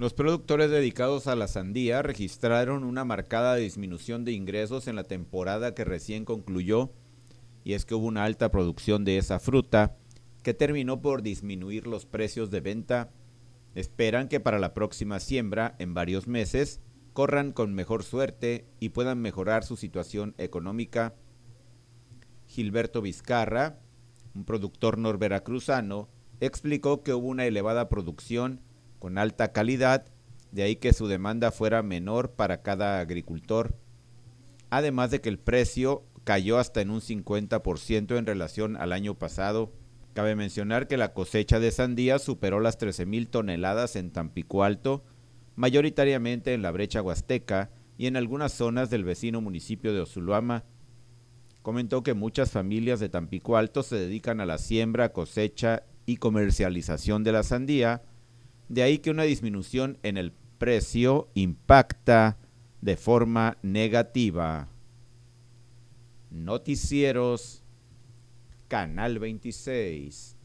Los productores dedicados a la sandía registraron una marcada disminución de ingresos en la temporada que recién concluyó y es que hubo una alta producción de esa fruta que terminó por disminuir los precios de venta. Esperan que para la próxima siembra, en varios meses, corran con mejor suerte y puedan mejorar su situación económica. Gilberto Vizcarra, un productor norveracruzano, explicó que hubo una elevada producción con alta calidad, de ahí que su demanda fuera menor para cada agricultor. Además de que el precio cayó hasta en un 50% en relación al año pasado. Cabe mencionar que la cosecha de sandía superó las 13.000 toneladas en Tampico Alto, mayoritariamente en la brecha huasteca y en algunas zonas del vecino municipio de Osuluama. Comentó que muchas familias de Tampico Alto se dedican a la siembra, cosecha y comercialización de la sandía, de ahí que una disminución en el precio impacta de forma negativa. Noticieros, Canal 26.